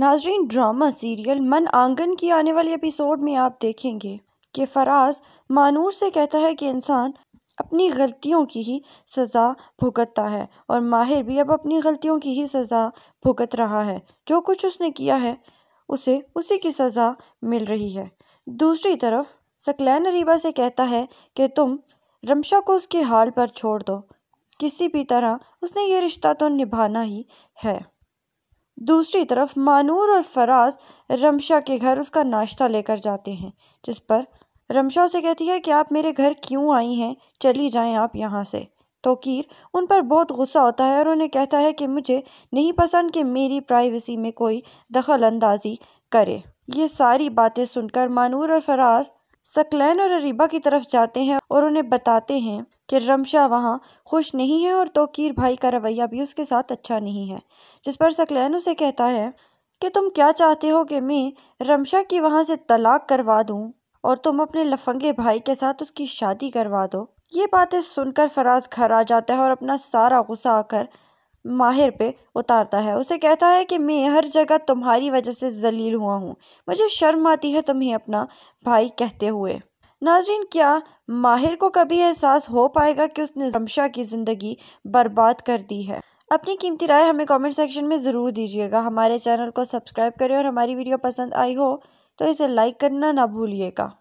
नाजरीन drama serial मन आंगन की आने वाले एपिसोड में आप देखेंगे कि फराज मानूर से कहता है कि इंसान अपनी गलतियों की ही सज़ा भुगतता है और माहिर भी अब अपनी गलतियों की ही सज़ा भुगत रहा है जो कुछ उसने किया है उसे उसी की सज़ा मिल रही है दूसरी तरफ सकलैन अरीबा से कहता है कि तुम रमशा को उसके हाल पर छोड़ दो किसी भी तरह उसने ये रिश्ता तो निभाना ही है दूसरी तरफ मानूर और फराज रमशा के घर उसका नाश्ता लेकर जाते हैं जिस पर रमशा उसे कहती है कि आप मेरे घर क्यों आई हैं चली जाएं आप यहाँ से तोकीर उन पर बहुत गुस्सा होता है और उन्हें कहता है कि मुझे नहीं पसंद कि मेरी प्राइवेसी में कोई दखल अंदाजी करे ये सारी बातें सुनकर मानूर और फराज सकलैन और अरीबा की तरफ जाते हैं और उन्हें बताते हैं रमशा वहाँ खुश नहीं है और तोकीर भाई का रवैया भी उसके साथ अच्छा नहीं है जिस पर सकलैन उसे कहता है कि तुम क्या चाहते हो कि मैं रमशा की वहाँ से तलाक करवा दूँ और तुम अपने लफंगे भाई के साथ उसकी शादी करवा दो ये बातें सुनकर फराज घर आ जाता है और अपना सारा गुस्सा आकर माहिर पे उतारता है उसे कहता है कि मैं हर जगह तुम्हारी वजह से जलील हुआ हूँ मुझे शर्म आती है तुम्हें अपना भाई कहते हुए नाजरीन क्या माहिर को कभी एहसास हो पाएगा कि उसने जमशा की ज़िंदगी बर्बाद कर दी है अपनी कीमती राय हमें कमेंट सेक्शन में ज़रूर दीजिएगा हमारे चैनल को सब्सक्राइब करें और हमारी वीडियो पसंद आई हो तो इसे लाइक करना ना भूलिएगा